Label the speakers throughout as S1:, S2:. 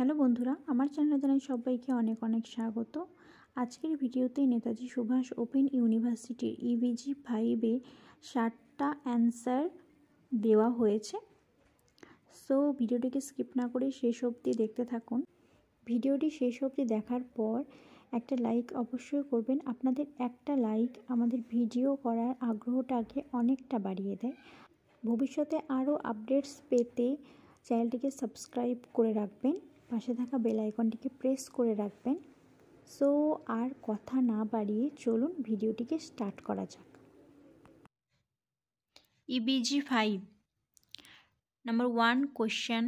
S1: hello বন্ধুরা আমার চ্যানেলে জানাই সবাইকে অনেক অনেক স্বাগত আজকের ভিডিওতে নেতাজি সুভাষ ওপেন ইউনিভার্সিটির ইভিজি ফাইভে ষাটটা অ্যান্সার দেওয়া হয়েছে সো ভিডিওটিকে স্কিপ না করে শেষ অবধি দেখতে থাকুন ভিডিওটি শেষ অবধি দেখার পর একটা লাইক অবশ্যই করবেন আপনাদের একটা লাইক আমাদের ভিডিও করার আগ্রহটাকে অনেকটা বাড়িয়ে দেয় ভবিষ্যতে আরও আপডেটস পেতে চ্যানেলটিকে সাবস্ক্রাইব করে রাখবেন পাশে থাকা বেল আইকনটিকে প্রেস করে রাখবেন সো আর কথা না বাড়িয়ে চলুন ভিডিওটিকে স্টার্ট করা যাক EBG five number one question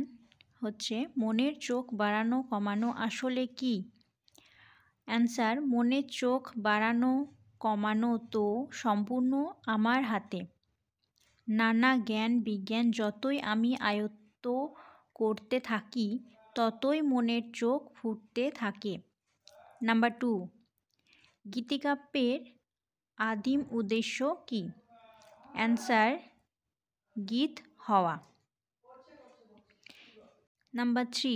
S1: হচ্ছে মনের চোখ বাড়ানো কমানো আসলে কি অ্যান্সার মনের চোখ বাড়ানো কমানো তো সম্পূর্ণ আমার হাতে নানা জ্ঞান বিজ্ঞান যতই আমি আয়ত্ত করতে থাকি ততই মনের চোখ ফুটতে থাকে নাম্বার টু গীতিকাব্যের আদিম উদ্দেশ্য কি অ্যান্সার গীত হওয়া নাম্বার থ্রি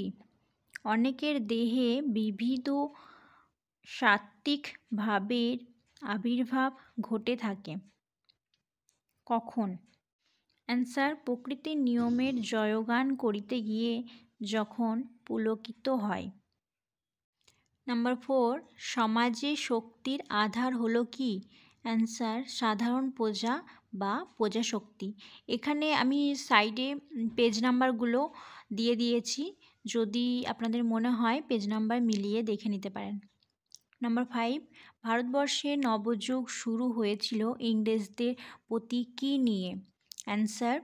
S1: অনেকের দেহে বিবিধ সাত্ত্বিক আবির্ভাব ঘটে থাকে কখন অ্যান্সার প্রকৃতির নিয়মের জয়গান করিতে গিয়ে যখন পুলকিত হয় নাম্বার ফোর সমাজে শক্তির আধার হলো কি অ্যান্সার সাধারণ প্রজা বা প্রজাশক্তি এখানে আমি সাইডে পেজ নাম্বারগুলো দিয়ে দিয়েছি যদি আপনাদের মনে হয় পেজ নাম্বার মিলিয়ে দেখে নিতে পারেন নাম্বার ফাইভ ভারতবর্ষে নবযুগ শুরু হয়েছিল ইংরেজদের প্রতি কী নিয়ে অ্যান্সার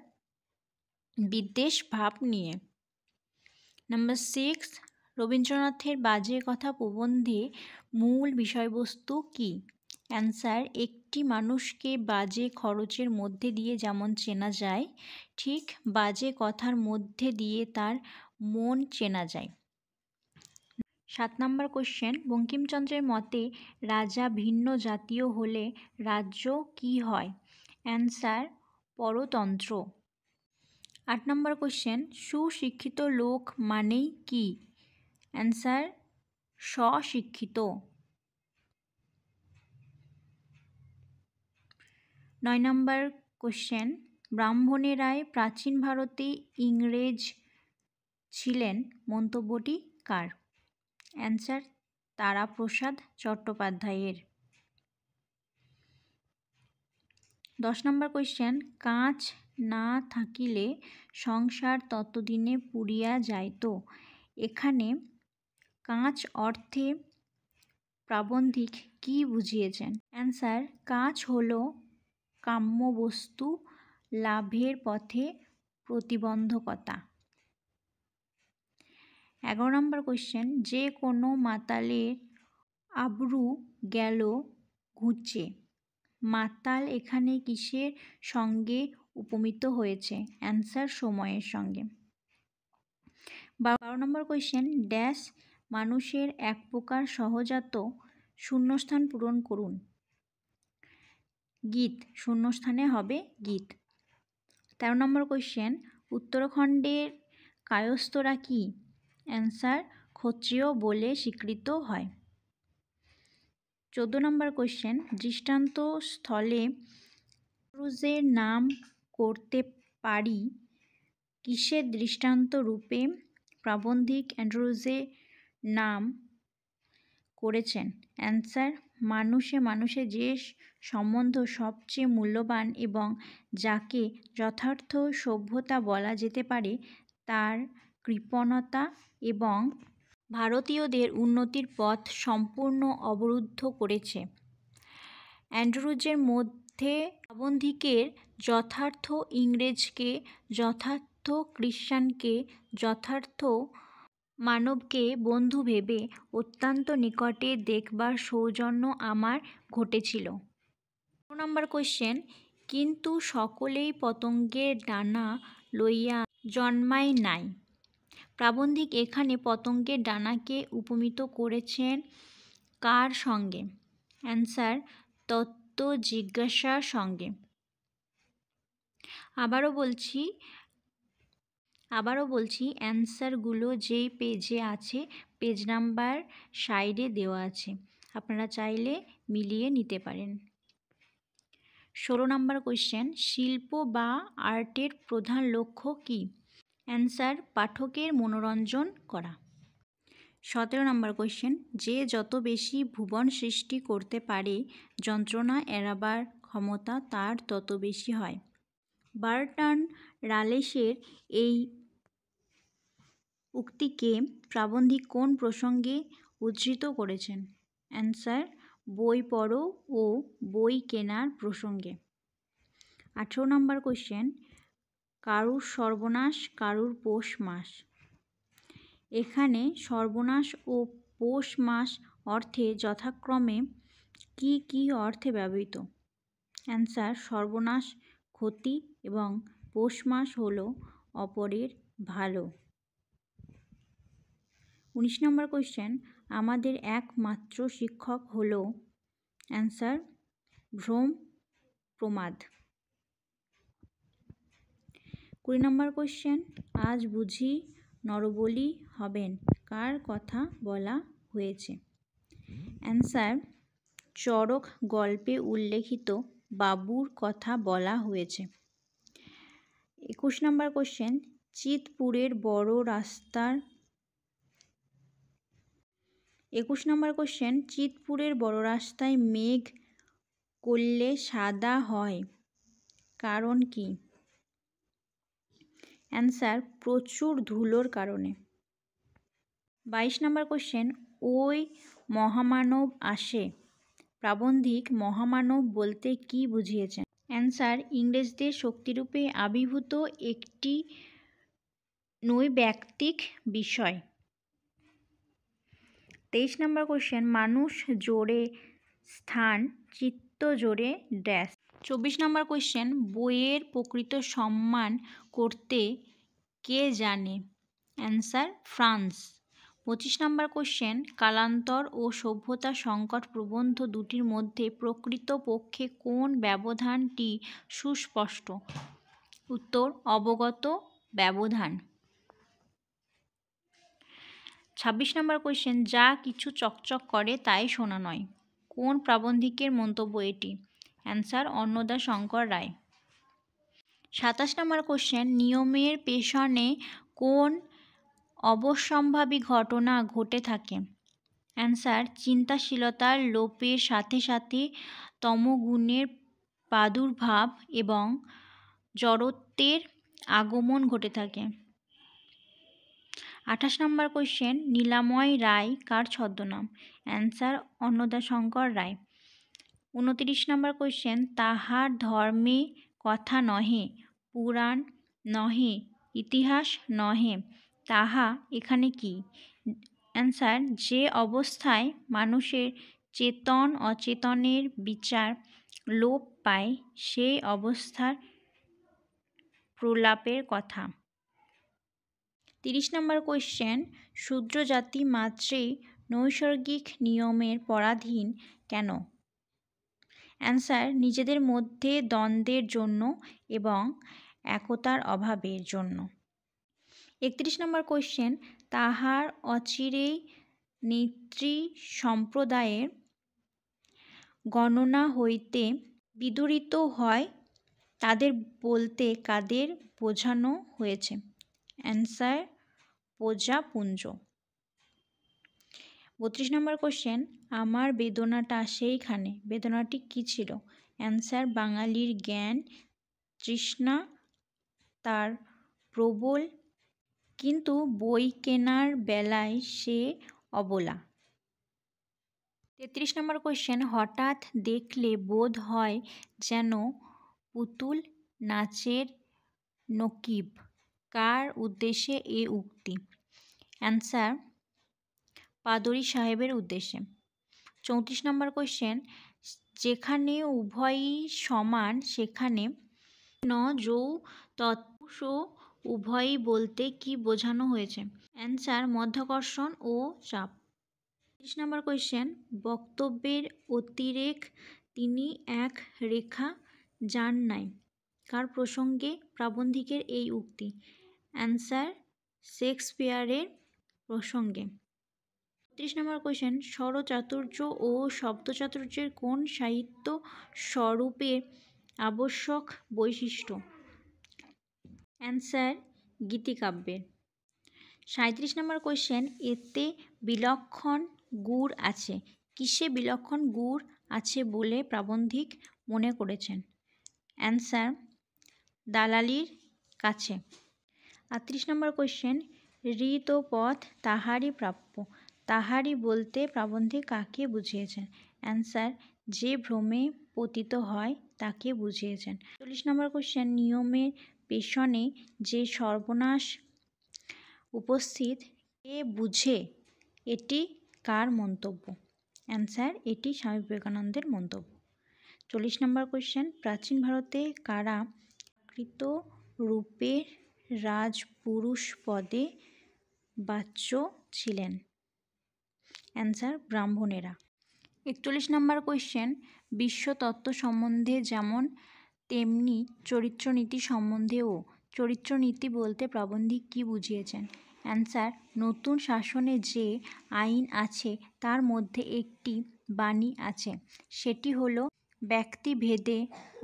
S1: বিদ্বেষ ভাব নিয়ে নাম্বার সিক্স রবীন্দ্রনাথের বাজে কথা প্রবন্ধে মূল বিষয়বস্তু কি অ্যান্সার একটি মানুষকে বাজে খরচের মধ্যে দিয়ে যেমন চেনা যায় ঠিক বাজে কথার মধ্যে দিয়ে তার মন চেনা যায় সাত নম্বর কোশ্চেন বঙ্কিমচন্দ্রের মতে রাজা ভিন্ন জাতীয় হলে রাজ্য কি হয় অ্যান্সার পরতন্ত্র আট নম্বর কোশ্চেন সুশিক্ষিত লোক মানেই কি অ্যান্সার স্বশিক্ষিত নয় নম্বর কোশ্চেন ব্রাহ্মণেরাই প্রাচীন ভারতে ইংরেজ ছিলেন মন্তব্যটি কার অ্যান্সার তারাপ্রসাদ চট্টোপাধ্যায়ের দশ নম্বর কোয়েশ্চেন কাঁচ না থাকিলে সংসার ততদিনে পুড়িয়া যাইত এখানে কাঁচ অর্থে প্রাবন্ধিক কি বুঝিয়েছেন অ্যান্সার কাঁচ হল কাম্যবস্তু লাভের পথে প্রতিবন্ধকতা এগারো নম্বর কোয়েশ্চেন যে কোনো মাতালের আবরু গেল ঘুচে মাতাল এখানে কিসের সঙ্গে উপমিত হয়েছে অ্যান্সার সময়ের সঙ্গে বারো নম্বর কোয়েশ্চেন ড্যাশ মানুষের এক প্রকার সহজাত শূন্যস্থান পূরণ করুন গীত শূন্যস্থানে হবে গীত তেরো নম্বর কোয়েশ্চেন উত্তরাখণ্ডের কায়স্থরা কি অ্যান্সার ক্ষত্রিয় বলে স্বীকৃত হয় চোদ্দো নম্বর কোয়েশ্চেন দৃষ্টান্ত স্থলে ক্রুজের নাম করতে পারি কিসের দৃষ্টান্ত রূপে প্রাবন্ধিক অ্যান্ড্রোজে নাম করেছেন অ্যান্সার মানুষে মানুষে যে সম্বন্ধ সবচেয়ে মূল্যবান এবং যাকে যথার্থ সভ্যতা বলা যেতে পারে তার কৃপণতা এবং ভারতীয়দের উন্নতির পথ সম্পূর্ণ অবরুদ্ধ করেছে অ্যান্ড্রুজের মধ্যে মধ্যে আবন্ধিকের যথার্থ ইংরেজকে যথার্থ খ্রিশ্চানকে যথার্থ মানবকে বন্ধু ভেবে অত্যন্ত নিকটে দেখবার সৌজন্য আমার ঘটেছিল নম্বর কোয়েশ্চেন কিন্তু সকলেই পতঙ্গের ডানা লইয়া জন্মায় নাই প্রাবন্ধিক এখানে পতঙ্গের ডানাকে উপমিত করেছেন কার সঙ্গে অ্যান্সার তথ্য জিজ্ঞাসার সঙ্গে আবারও বলছি আবারও বলছি অ্যান্সারগুলো যেই পেজে আছে পেজ নাম্বার সাইডে দেওয়া আছে আপনারা চাইলে মিলিয়ে নিতে পারেন ষোলো নম্বর কোয়েশ্চেন শিল্প বা আর্টের প্রধান লক্ষ্য কী অ্যান্সার পাঠকের মনোরঞ্জন করা সতেরো নম্বর কোয়েশ্চেন যে যত বেশি ভুবন সৃষ্টি করতে পারে যন্ত্রণা এড়াবার ক্ষমতা তার তত বেশি হয় বার্টন রালেসের এই উক্তিকে প্রাবন্ধিক কোন প্রসঙ্গে উদ্ধৃত করেছেন অ্যান্সার বই পড়ো ও বই কেনার প্রসঙ্গে আঠেরো নম্বর কোয়েশ্চেন কারুর সর্বনাশ কারুর পৌষ মাস এখানে সর্বনাশ ও পৌষ মাস অর্থে যথাক্রমে কি কি অর্থে ব্যবহৃত অ্যান্সার সর্বনাশ ক্ষতি এবং পৌষ মাস হল অপরের ভালো উনিশ নম্বর কোয়েশ্চেন আমাদের একমাত্র শিক্ষক হল অ্যান্সার ভ্রম প্রমাদ কুড়ি নম্বর কোয়েশ্চেন আজ বুঝি নরবলি হবেন কার কথা বলা হয়েছে অ্যান্সার চরক গল্পে উল্লেখিত বাবুর কথা বলা হয়েছে একুশ নম্বর কোশ্চেন চিতপুরের বড় রাস্তার একুশ নম্বর কোশ্চেন চিতপুরের বড় রাস্তায় মেঘ করলে সাদা হয় কারণ কি অ্যান্সার প্রচুর ধুলোর কারণে বাইশ নম্বর কোশ্চেন ওই মহামানব আসে প্রাবন্ধিক মহামানব বলতে কি বুঝিয়েছেন অ্যান্সার ইংরেজদের শক্তিরূপে আবির্ভূত একটি নৈব্যক্তিক বিষয় তেইশ নম্বর কোশ্চেন মানুষ জোরে স্থান চিত্ত জোরে ড্যাশ চব্বিশ নম্বর কোয়েশ্চেন বইয়ের প্রকৃত সম্মান করতে কে জানে অ্যান্সার ফ্রান্স পঁচিশ নম্বর কোশ্চেন কালান্তর ও সভ্যতা সংকট প্রবন্ধ দুটির মধ্যে প্রকৃত পক্ষে কোন ব্যবধানটি সুস্পষ্ট উত্তর অবগত ব্যবধান ছাব্বিশ নম্বর কোয়েশ্চেন যা কিছু চকচক করে তাই শোনা নয় কোন প্রাবন্ধিকের মন্তব্য এটি অ্যান্সার অন্নদা শঙ্কর রায় সাতাশ নম্বর কোশ্চেন নিয়মের পেছনে কোন অবশ্যম্ভাবী ঘটনা ঘটে থাকে অ্যান্সার চিন্তাশীলতার লোপের সাথে সাথে তমগুণের প্রাদুর্ভাব এবং জড়ত্বের আগমন ঘটে থাকে আঠাশ নম্বর কোশ্চেন নীলাময় রায় কার ছদ্মনাম অ্যান্সার অন্নদাশঙ্কর রায় উনত্রিশ নম্বর কোয়েশ্চেন তাহার ধর্মে কথা নহে পুরাণ নহে ইতিহাস নহে তাহা এখানে কি অ্যান্সার যে অবস্থায় মানুষের চেতন অচেতনের বিচার লোপ পায় সেই অবস্থার প্রলাপের কথা তিরিশ নম্বর কোয়েশ্চেন শূদ্রজাতি মাত্রে নৈসর্গিক নিয়মের পরাধীন কেন অ্যান্সার নিজেদের মধ্যে দ্বন্দ্বের জন্য এবং একতার অভাবের জন্য একত্রিশ নম্বর কোয়েশ্চেন তাহার অচিরেই নেত্রী সম্প্রদায়ের গণনা হইতে বিদুরিত হয় তাদের বলতে কাদের বোঝানো হয়েছে অ্যান্সার প্রজাপুঞ্জ বত্রিশ নম্বর কোশ্চেন আমার বেদনাটা সেইখানে বেদনাটি কি ছিল অ্যান্সার বাঙালির জ্ঞান তৃষ্ণা তার প্রবল কিন্তু বই কেনার বেলায় সে অবলা তেত্রিশ নম্বর কোশ্চেন হঠাৎ দেখলে বোধ হয় যেন পুতুল নাচের নকিব কার উদ্দেশ্যে এ উক্তি অ্যান্সার পাদরি সাহেবের উদ্দেশ্যে চৌত্রিশ নম্বর কোয়েশ্চেন যেখানে উভয়ই সমান সেখানে ন যৌ তৎপুষ উভয়ই বলতে কি বোঝানো হয়েছে অ্যান্সার মধ্যাকর্ষণ ও চাপ ত্রিশ নম্বর কোয়েশ্চেন বক্তব্যের অতিরেক তিনি এক রেখা যান নাই কার প্রসঙ্গে প্রাবন্ধিকের এই উক্তি অ্যান্সার শেক্সপিয়ারের প্রসঙ্গে ত্রিশ নম্বর কোয়েশ্চেন স্বরচাতুর্য ও শব্দচাতুর্যের কোন সাহিত্য স্বরূপে আবশ্যক বৈশিষ্ট্য অ্যান্সার গীতিকাব্যের সাঁত্রিশ নম্বর কোয়েশ্চেন এতে বিলক্ষণ গুড় আছে কিসে বিলক্ষণ গুড় আছে বলে প্রাবন্ধিক মনে করেছেন অ্যান্সার দালালির কাছে আটত্রিশ নম্বর কোয়েশ্চেন ঋত পথ তাহারই প্রাপ্য তাহারই বলতে প্রাবন্ধে কাকে বুঝিয়েছেন অ্যান্সার যে ভ্রমে পতিত হয় তাকে বুঝিয়েছেন চল্লিশ নম্বর কোশ্চেন নিয়মের পেছনে যে সর্বনাশ উপস্থিত কে বুঝে এটি কার মন্তব্য অ্যান্সার এটি স্বামী বিবেকানন্দের মন্তব্য চল্লিশ নম্বর কোশ্চেন প্রাচীন ভারতে কারা কৃত রূপের রাজপুরুষ পদে বাচ্য ছিলেন অ্যান্সার ব্রাহ্মণেরা একচল্লিশ নম্বর কোয়েশ্চেন বিশ্বতত্ত্ব সম্বন্ধে যেমন তেমনি চরিত্রনীতি সম্বন্ধেও চরিত্রনীতি বলতে প্রাবন্ধিক কি বুঝিয়েছেন অ্যান্সার নতুন শাসনে যে আইন আছে তার মধ্যে একটি বাণী আছে সেটি হলো ব্যক্তিভেদে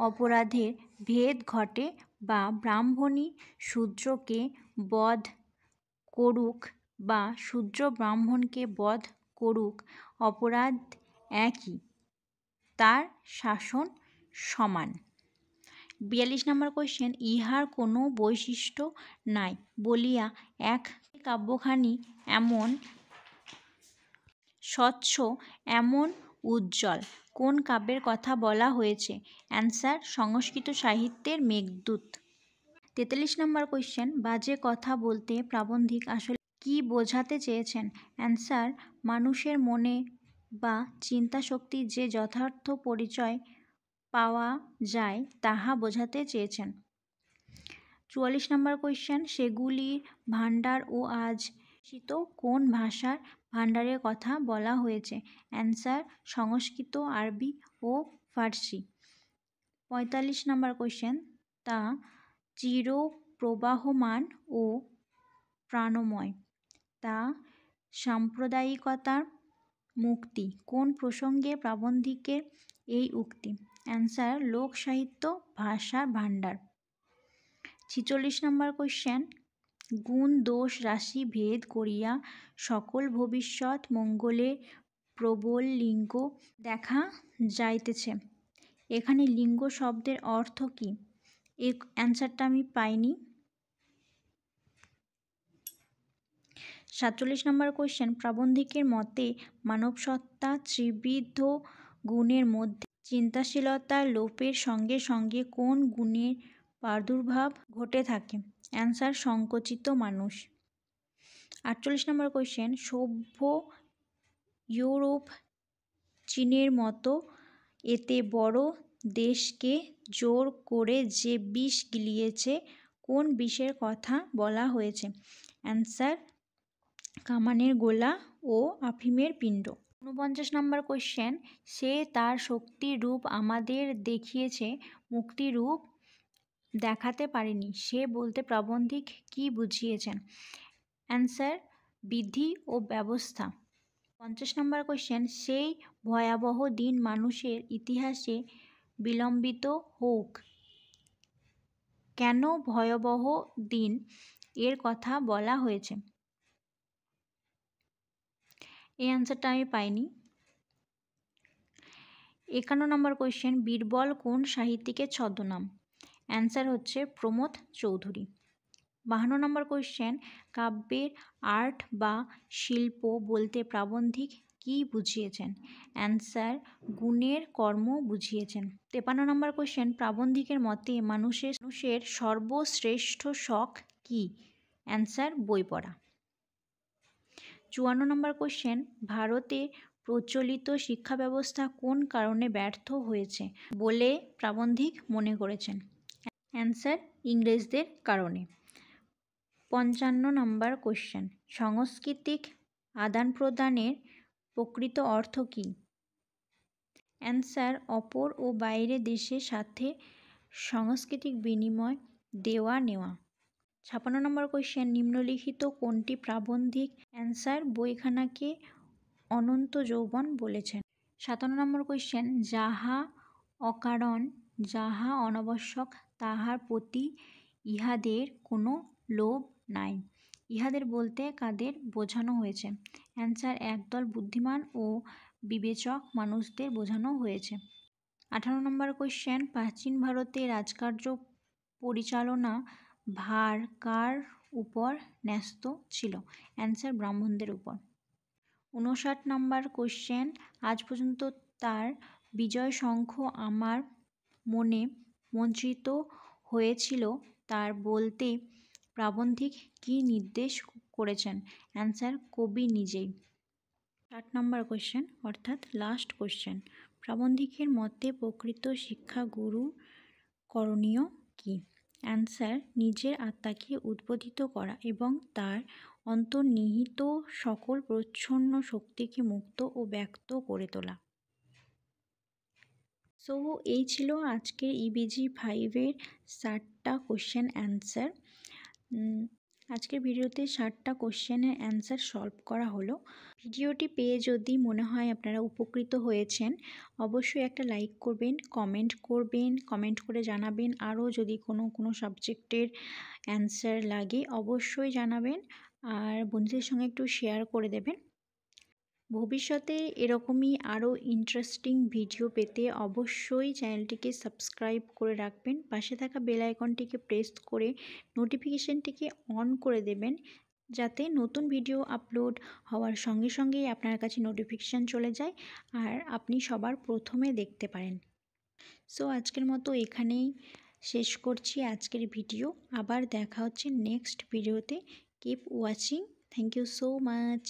S1: অপরাধের ভেদ ঘটে বা ব্রাহ্মণী শূদ্রকে বধ করুক বা শূদ্র ব্রাহ্মণকে বধ করুক অপরাধ একই তার শাসন সমান বিয়াল্লিশ নম্বর কোয়েশ্চেন ইহার কোনো বৈশিষ্ট্য নাই বলিয়া এক কাব্যখানি এমন স্বচ্ছ এমন উজ্জ্বল কোন কাব্যের কথা বলা হয়েছে অ্যান্সার সংস্কৃত সাহিত্যের মেঘদূত তেতাল্লিশ নম্বর কোয়েশ্চেন বাজে কথা বলতে প্রাবন্ধিক আসলে কি বোঝাতে চেয়েছেন অ্যান্সার মানুষের মনে বা চিন্তা শক্তি যে যথার্থ পরিচয় পাওয়া যায় তাহা বোঝাতে চেয়েছেন চুয়াল্লিশ নম্বর কোয়েশ্চেন সেগুলি ভাণ্ডার ও আজ শীত কোন ভাষার ভাণ্ডারের কথা বলা হয়েছে অ্যান্সার সংস্কৃত আরবি ও ফার্সি পঁয়তাল্লিশ নম্বর কোয়েশ্চেন তা চির প্রবাহমান ও প্রাণময় তা সাম্প্রদায়িকতার মুক্তি কোন প্রসঙ্গে প্রাবন্ধিকের এই উক্তি অ্যান্সার লোক সাহিত্য ভাষার ভাণ্ডার ছিচল্লিশ নম্বর কোয়েশ্চেন গুণ দোষ রাশি ভেদ করিয়া সকল ভবিষ্যৎ মঙ্গলে প্রবল লিঙ্গ দেখা যাইতেছে এখানে লিঙ্গ শব্দের অর্থ কী এ অ্যান্সারটা আমি পাইনি সাতচল্লিশ নম্বর কোয়েশ্চেন প্রাবন্ধিকের মতে মানবসত্তা ত্রিবিধ গুণের মধ্যে চিন্তাশীলতা লোপের সঙ্গে সঙ্গে কোন গুণের প্রাদুর্ভাব ঘটে থাকে অ্যান্সার সংকোচিত মানুষ আটচল্লিশ নম্বর কোয়েশ্চেন সভ্য ইউরোপ চীনের মতো এতে বড় দেশকে জোর করে যে বিষ গিলিয়েছে কোন বিষের কথা বলা হয়েছে অ্যান্সার কামানের গোলা ও আফিমের পিণ্ড ঊনপঞ্চাশ নম্বর কোয়েশ্চেন সে তার শক্তির রূপ আমাদের দেখিয়েছে মুক্তিরূপ দেখাতে পারেনি সে বলতে প্রাবন্ধিক কি বুঝিয়েছেন অ্যান্সার বিধি ও ব্যবস্থা পঞ্চাশ নম্বর কোয়েশ্চেন সেই ভয়াবহ দিন মানুষের ইতিহাসে বিলম্বিত হোক কেন ভয়াবহ দিন এর কথা বলা হয়েছে এই অ্যান্সারটা আমি পাইনি একান্ন নম্বর কোয়েশ্চেন বীরবল কোন সাহিত্যিকের ছদ্মনাম অ্যান্সার হচ্ছে প্রমোদ চৌধুরী বাহান্ন নম্বর কোয়েশ্চেন কাব্যের আর্ট বা শিল্প বলতে প্রাবন্ধিক কি বুঝিয়েছেন অ্যান্সার গুণের কর্ম বুঝিয়েছেন তেপান্ন নম্বর কোয়েশ্চেন প্রাবন্ধিকের মতে মানুষের মানুষের সর্বশ্রেষ্ঠ শখ কি অ্যান্সার বই পড়া চুয়ান্ন নম্বর কোশ্চেন ভারতে প্রচলিত শিক্ষা ব্যবস্থা কোন কারণে ব্যর্থ হয়েছে বলে প্রাবন্ধিক মনে করেছেন অ্যান্সার ইংরেজদের কারণে পঞ্চান্ন নম্বর কোশ্চেন সাংস্কৃতিক আদান প্রদানের প্রকৃত অর্থ কী অ্যান্সার অপর ও বাইরে দেশের সাথে সাংস্কৃতিক বিনিময় দেওয়া নেওয়া ছাপান্ন নম্বর কোয়েশ্চেন নিম্নলিখিত কোনটি প্রাবন্ধিক অ্যান্সার বইখানাকে অনন্ত যৌবন বলেছেন সাতান্ন নম্বর কোয়েশ্চেন যাহা অকারণ যাহা অনাবশ্যক তাহার প্রতি ইহাদের কোনো লোভ নাই ইহাদের বলতে কাদের বোঝানো হয়েছে অ্যান্সার একদল বুদ্ধিমান ও বিবেচক মানুষদের বোঝানো হয়েছে আঠারো নম্বর কোয়েশ্চেন প্রাচীন ভারতে রাজকার্য পরিচালনা ভার কার উপর ন্যস্ত ছিল অ্যান্সার ব্রাহ্মণদের উপর উনষাট নাম্বার কোশ্চেন আজ পর্যন্ত তার বিজয় শঙ্খ আমার মনে মঞ্চিত হয়েছিল তার বলতে প্রাবন্ধিক কি নির্দেশ করেছেন অ্যান্সার কবি নিজেই ষাট নম্বর কোশ্চেন অর্থাৎ লাস্ট কোশ্চেন প্রাবন্ধিকের মতে প্রকৃত শিক্ষা গুরু করণীয় কী অ্যান্সার নিজের আত্মাকে উদ্বোধিত করা এবং তার অন্তর্নিহিত সকল প্রচ্ছন্ন শক্তিকে মুক্ত ও ব্যক্ত করে তোলা সো এই ছিল আজকের ইবিজি ফাইভের ষাটটা কোশ্চেন অ্যান্সার আজকের ভিডিওতে ষাটটা কোশ্চেনের অ্যান্সার সলভ করা হলো ভিডিওটি পেয়ে যদি মনে হয় আপনারা উপকৃত হয়েছেন অবশ্যই একটা লাইক করবেন কমেন্ট করবেন কমেন্ট করে জানাবেন আরও যদি কোনো কোনো সাবজেক্টের অ্যান্সার লাগে অবশ্যই জানাবেন আর বন্ধুদের সঙ্গে একটু শেয়ার করে দেবেন ভবিষ্যতে এরকমই আরও ইন্টারেস্টিং ভিডিও পেতে অবশ্যই চ্যানেলটিকে সাবস্ক্রাইব করে রাখবেন পাশে থাকা বেল আইকনটিকে প্রেস করে নোটিফিকেশানটিকে অন করে দেবেন যাতে নতুন ভিডিও আপলোড হওয়ার সঙ্গে সঙ্গেই আপনার কাছে নোটিফিকেশান চলে যায় আর আপনি সবার প্রথমে দেখতে পারেন সো আজকের মতো এখানেই শেষ করছি আজকের ভিডিও আবার দেখা হচ্ছে নেক্সট ভিডিওতে keep watching thank you so much